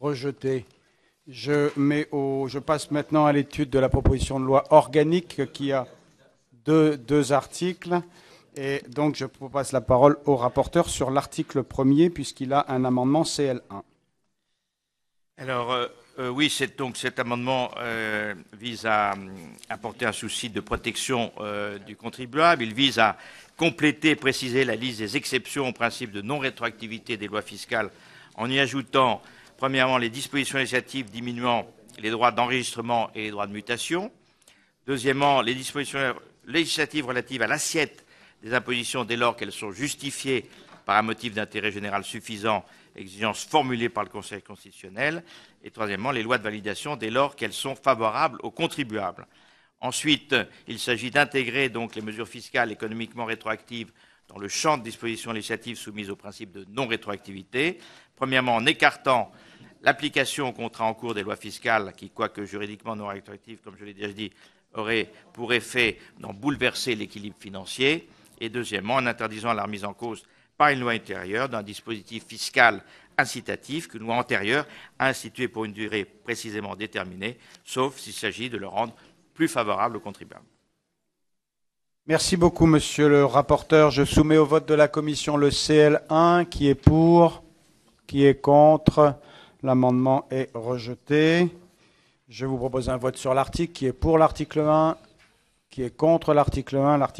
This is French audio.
Rejeté. Je, mets au, je passe maintenant à l'étude de la proposition de loi organique qui a deux, articles. Et donc, je passe la parole au rapporteur sur l'article premier, puisqu'il a un amendement CL1. Alors, euh, euh, oui, c'est donc cet amendement euh, vise à apporter un souci de protection du contribuable. Il vise à compléter et préciser la liste des exceptions au principe de non-rétroactivité des lois fiscales en y ajoutant Premièrement, les dispositions législatives diminuant les droits d'enregistrement et les droits de mutation. Deuxièmement, les dispositions législatives relatives à l'assiette des impositions dès lors qu'elles sont justifiées par un motif d'intérêt général suffisant, exigence formulée par le Conseil constitutionnel. Et troisièmement, les lois de validation dès lors qu'elles sont favorables aux contribuables. Ensuite, il s'agit d'intégrer donc les mesures fiscales économiquement rétroactives dans le champ de dispositions législatives soumises au principe de non-rétroactivité. Premièrement, en écartant l'application au contrat en cours des lois fiscales qui, quoique juridiquement non rétroactives, comme je l'ai déjà dit, aurait pour effet d'en bouleverser l'équilibre financier. Et deuxièmement, en interdisant la remise en cause par une loi intérieure d'un dispositif fiscal incitatif qu'une loi antérieure a institué pour une durée précisément déterminée, sauf s'il s'agit de le rendre plus favorable aux contribuables. Merci beaucoup, monsieur le rapporteur. Je soumets au vote de la commission le CL1. Qui est pour Qui est contre L'amendement est rejeté. Je vous propose un vote sur l'article. Qui est pour l'article 1 Qui est contre l'article 1 L'article